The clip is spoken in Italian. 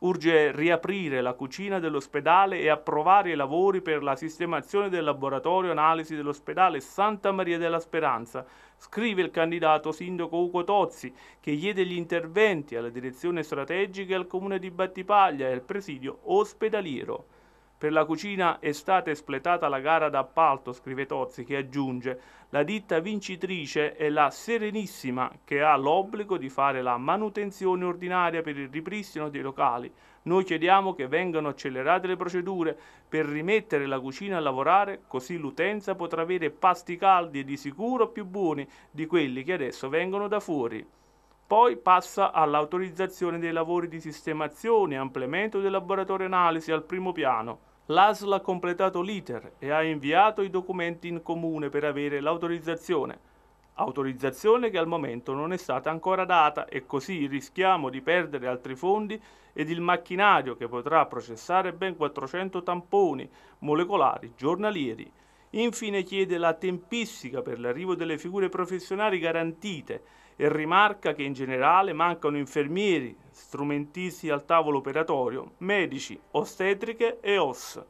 Urge riaprire la cucina dell'ospedale e approvare i lavori per la sistemazione del laboratorio analisi dell'ospedale Santa Maria della Speranza, scrive il candidato sindaco Ugo Tozzi, che chiede gli interventi alla direzione strategica e al comune di Battipaglia e al presidio ospedaliero. Per la cucina è stata espletata la gara d'appalto, scrive Tozzi, che aggiunge la ditta vincitrice è la Serenissima, che ha l'obbligo di fare la manutenzione ordinaria per il ripristino dei locali. Noi chiediamo che vengano accelerate le procedure per rimettere la cucina a lavorare, così l'utenza potrà avere pasti caldi e di sicuro più buoni di quelli che adesso vengono da fuori. Poi passa all'autorizzazione dei lavori di sistemazione e ampliamento del laboratorio analisi al primo piano. L'ASL ha completato l'iter e ha inviato i documenti in comune per avere l'autorizzazione. Autorizzazione che al momento non è stata ancora data e così rischiamo di perdere altri fondi ed il macchinario che potrà processare ben 400 tamponi molecolari giornalieri. Infine chiede la tempistica per l'arrivo delle figure professionali garantite e rimarca che in generale mancano infermieri, strumentisti al tavolo operatorio, medici, ostetriche e OS.